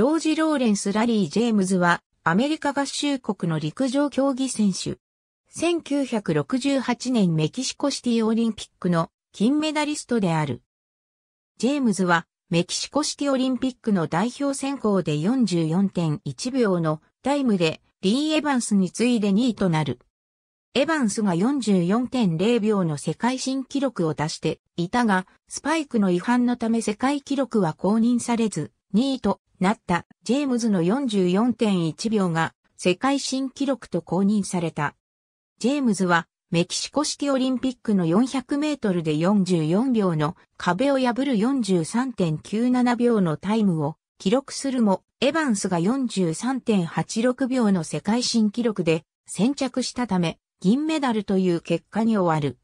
ジョージ・ローレンス・ラリー・ジェームズは、アメリカ合衆国の陸上競技選手。1968年メキシコシティオリンピックの金メダリストである。ジェームズは、メキシコシティオリンピックの代表選考で44.1秒のタイムで、リー・エヴァンスに次いで2位となる。エヴァンスが44.0秒の世界新記録を出していたが、スパイクの違反のため世界記録は公認されず、2位となったジェームズの44.1秒が世界新記録と公認された。ジェームズはメキシコシティオリンピックの400メートルで44秒の壁を破る43.97秒のタイムを記録するも、エヴァンスが43.86秒の世界新記録で先着したため、銀メダルという結果に終わる。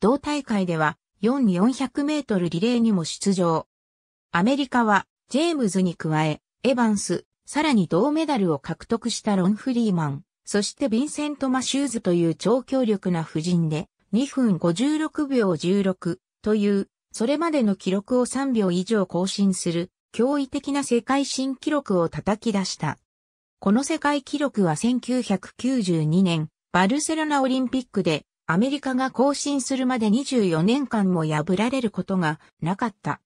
同大会では4400メートルリレーにも出場。アメリカはジェームズに加え、エバンス、さらに銅メダルを獲得したロン・フリーマン、そしてヴィンセント・マシューズという超強力な夫人で、2分56秒16という、それまでの記録を3秒以上更新する、驚異的な世界新記録を叩き出した。この世界記録は1992年、バルセロナオリンピックで、アメリカが更新するまで24年間も破られることがなかった。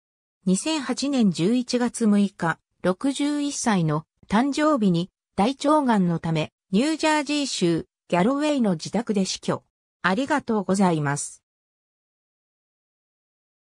2008年11月6日、61歳の誕生日に大腸がんのため、ニュージャージー州ギャロウェイの自宅で死去。ありがとうございます。